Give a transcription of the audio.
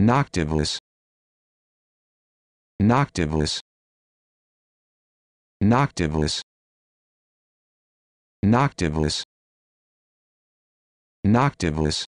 Noctivus Noctivus Noctivus Noctivus Noctivus